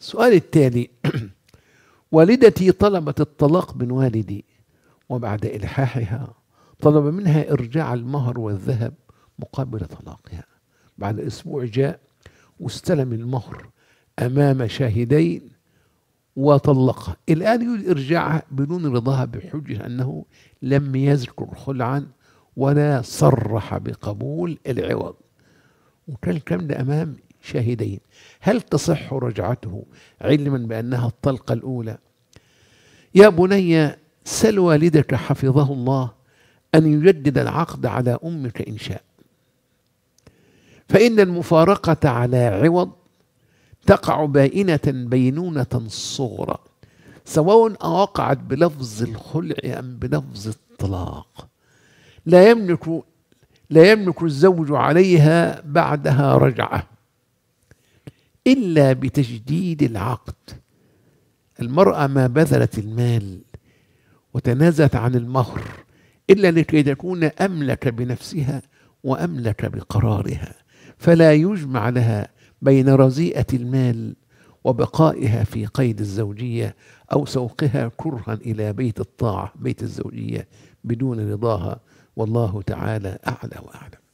السؤال التالي والدتي طلبت الطلاق من والدي وبعد إلحاحها طلب منها إرجاع المهر والذهب مقابل طلاقها بعد أسبوع جاء واستلم المهر أمام شاهدين وطلقها الآن يريد إرجاعها بدون رضاها بحجة أنه لم يذكر خلعا ولا صرح بقبول العوض وكان الكلام ده أمام شاهدين هل تصح رجعته علما بأنها الطلقة الأولى يا بني سل والدك حفظه الله أن يجدد العقد على أمك إن شاء فإن المفارقة على عوض تقع بائنة بينونة صغرى سواء وقعت بلفظ الخلع أم بلفظ الطلاق لا يملك لا يملك الزوج عليها بعدها رجعه إلا بتجديد العقد المرأة ما بذلت المال وتنازت عن المهر إلا لكي تكون أملك بنفسها وأملك بقرارها فلا يجمع لها بين رزيئة المال وبقائها في قيد الزوجية أو سوقها كرها إلى بيت الطاعة بيت الزوجية بدون رضاها والله تعالى أعلى وأعلم